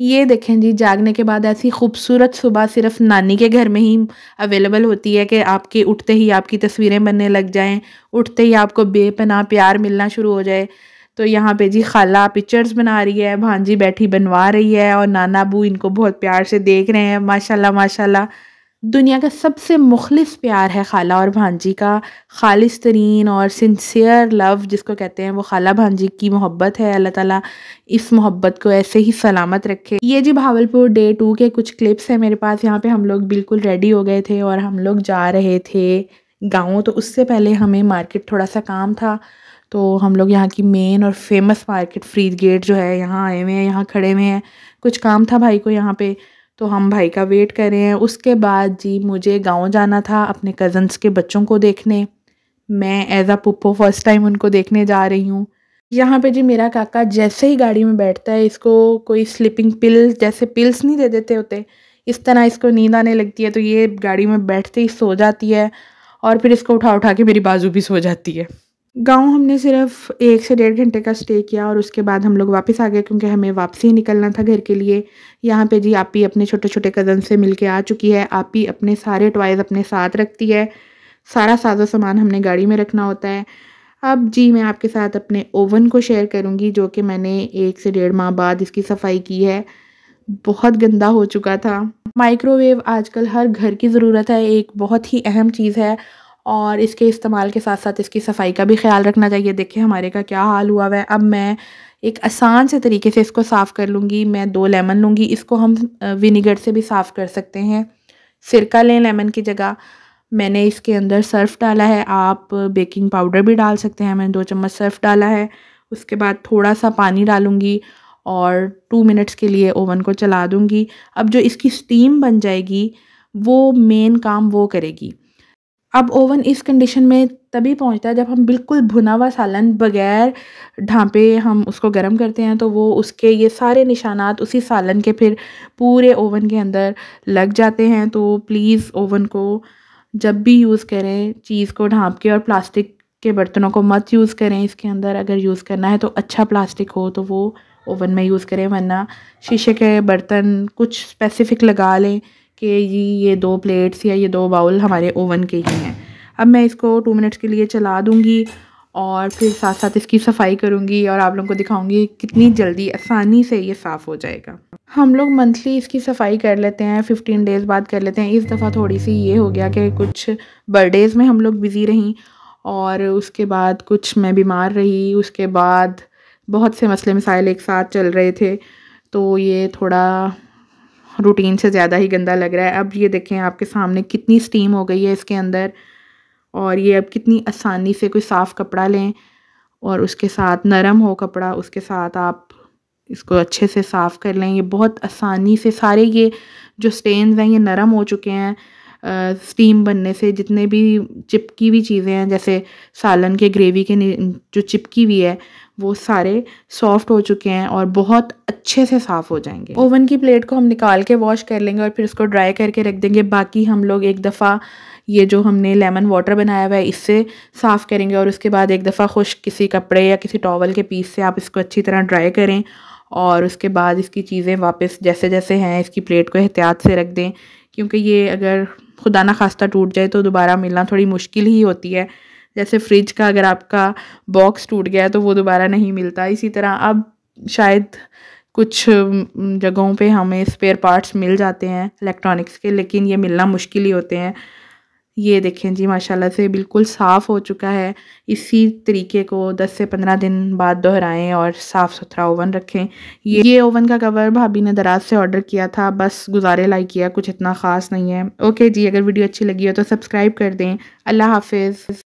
ये देखें जी जागने के बाद ऐसी खूबसूरत सुबह सिर्फ नानी के घर में ही अवेलेबल होती है कि आपके उठते ही आपकी तस्वीरें बनने लग जाएं उठते ही आपको बेपना प्यार मिलना शुरू हो जाए तो यहाँ पे जी खाला पिक्चर्स बना रही है भांजी बैठी बनवा रही है और नाना बू इनको बहुत प्यार से देख रहे हैं माशाल्लाह माशाल्लाह दुनिया का सबसे मुखलिस प्यार है खाला और भांजी का खालिस तरीन और सिंसियर लव जिसको कहते हैं वो खाला भांजी की मोहब्बत है अल्लाह ताला इस मोहब्बत को ऐसे ही सलामत रखे ये जी भावलपुर डे टू के कुछ क्लिप्स हैं मेरे पास यहाँ पे हम लोग बिल्कुल रेडी हो गए थे और हम लोग जा रहे थे गाँव तो उससे पहले हमें मार्केट थोड़ा सा काम था तो हम लोग यहाँ की मेन और फेमस मार्केट फ्रीज गेट जो है यहाँ आए हुए हैं यहाँ खड़े हुए हैं कुछ काम था भाई को यहाँ पर तो हम भाई का वेट कर रहे हैं उसके बाद जी मुझे गांव जाना था अपने कज़न्स के बच्चों को देखने मैं एज आ पुप्पो फर्स्ट टाइम उनको देखने जा रही हूँ यहाँ पे जी मेरा काका जैसे ही गाड़ी में बैठता है इसको कोई स्लीपिंग पिल जैसे पिल्स नहीं दे देते होते इस तरह इसको नींद आने लगती है तो ये गाड़ी में बैठते ही सो जाती है और फिर इसको उठा उठा के मेरी बाजू भी सो जाती है गांव हमने सिर्फ एक से डेढ़ घंटे का स्टे किया और उसके बाद हम लोग वापस आ गए क्योंकि हमें वापसी निकलना था घर के लिए यहाँ पे जी आपी अपने छोटे छोटे कज़न से मिलके आ चुकी है आपी अपने सारे टॉयज़ अपने साथ रखती है सारा साजो सामान हमने गाड़ी में रखना होता है अब जी मैं आपके साथ अपने ओवन को शेयर करूँगी जो कि मैंने एक से डेढ़ माह बाद इसकी सफ़ाई की है बहुत गंदा हो चुका था माइक्रोवेव आजकल हर घर की ज़रूरत है एक बहुत ही अहम चीज़ है और इसके इस्तेमाल के साथ साथ इसकी सफाई का भी ख्याल रखना चाहिए देखिए हमारे का क्या हाल हुआ हुआ है अब मैं एक आसान से तरीके से इसको साफ़ कर लूँगी मैं दो लेमन लूँगी इसको हम विनीगर से भी साफ़ कर सकते हैं सिरका लें लेमन की जगह मैंने इसके अंदर सर्फ़ डाला है आप बेकिंग पाउडर भी डाल सकते हैं मैंने दो चम्मच सर्फ़ डाला है उसके बाद थोड़ा सा पानी डालूँगी और टू मिनट्स के लिए ओवन को चला दूँगी अब जो इसकी स्टीम बन जाएगी वो मेन काम वो करेगी अब ओवन इस कंडीशन में तभी पहुंचता है जब हम बिल्कुल भुना हुआ सालन बगैर ढांपे हम उसको गर्म करते हैं तो वो उसके ये सारे निशानात उसी सालन के फिर पूरे ओवन के अंदर लग जाते हैं तो प्लीज़ ओवन को जब भी यूज़ करें चीज़ को ढांप के और प्लास्टिक के बर्तनों को मत यूज़ करें इसके अंदर अगर यूज़ करना है तो अच्छा प्लास्टिक हो तो वो ओवन में यूज़ करें वरना शीशे के बर्तन कुछ स्पेसिफिक लगा लें कि जी ये दो प्लेट्स या ये दो बाउल हमारे ओवन के ही हैं अब मैं इसको टू मिनट्स के लिए चला दूँगी और फिर साथ साथ इसकी सफाई करूँगी और आप लोगों को दिखाऊँगी कितनी जल्दी आसानी से ये साफ़ हो जाएगा हम लोग मंथली इसकी सफाई कर लेते हैं फिफ्टीन डेज़ बाद कर लेते हैं इस दफ़ा थोड़ी सी ये हो गया कि कुछ बर्थडेज़ में हम लोग बिज़ी रहीं और उसके बाद कुछ मैं बीमार रही उसके बाद बहुत से मसले मसाइल एक साथ चल रहे थे तो ये थोड़ा रूटीन से ज़्यादा ही गंदा लग रहा है अब ये देखें आपके सामने कितनी स्टीम हो गई है इसके अंदर और ये अब कितनी आसानी से कोई साफ़ कपड़ा लें और उसके साथ नरम हो कपड़ा उसके साथ आप इसको अच्छे से साफ़ कर लें ये बहुत आसानी से सारे ये जो स्टेन्स हैं ये नरम हो चुके हैं स्टीम बनने से जितने भी चिपकी हुई चीज़ें हैं जैसे सालन के ग्रेवी के जो चिपकी हुई है वो सारे सॉफ्ट हो चुके हैं और बहुत अच्छे से साफ़ हो जाएंगे ओवन की प्लेट को हम निकाल के वॉश कर लेंगे और फिर उसको ड्राई करके रख देंगे बाकी हम लोग एक दफ़ा ये जो हमने लेमन वाटर बनाया हुआ है इससे साफ़ करेंगे और उसके बाद एक दफ़ा खुश किसी कपड़े या किसी टॉवल के पीस से आप इसको अच्छी तरह ड्राई करें और उसके बाद इसकी चीज़ें वापस जैसे जैसे हैं इसकी प्लेट को एहतियात से रख दें क्योंकि ये अगर खुदा ना खास्ता टूट जाए तो दोबारा मिलना थोड़ी मुश्किल ही होती है जैसे फ्रिज का अगर आपका बॉक्स टूट गया तो वो दोबारा नहीं मिलता इसी तरह अब शायद कुछ जगहों पे हमें स्पेयर पार्ट्स मिल जाते हैं इलेक्ट्रॉनिक्स के लेकिन ये मिलना मुश्किल ही होते हैं ये देखें जी माशाल्लाह से बिल्कुल साफ़ हो चुका है इसी तरीके को 10 से 15 दिन बाद दोहराएं और साफ़ सुथरा ओवन रखें ये ये ओवन का कवर भाभी ने दराज से ऑर्डर किया था बस गुजारे लाइक किया कुछ इतना ख़ास नहीं है ओके जी अगर वीडियो अच्छी लगी हो तो सब्सक्राइब कर दें अल्लाह हाफिज़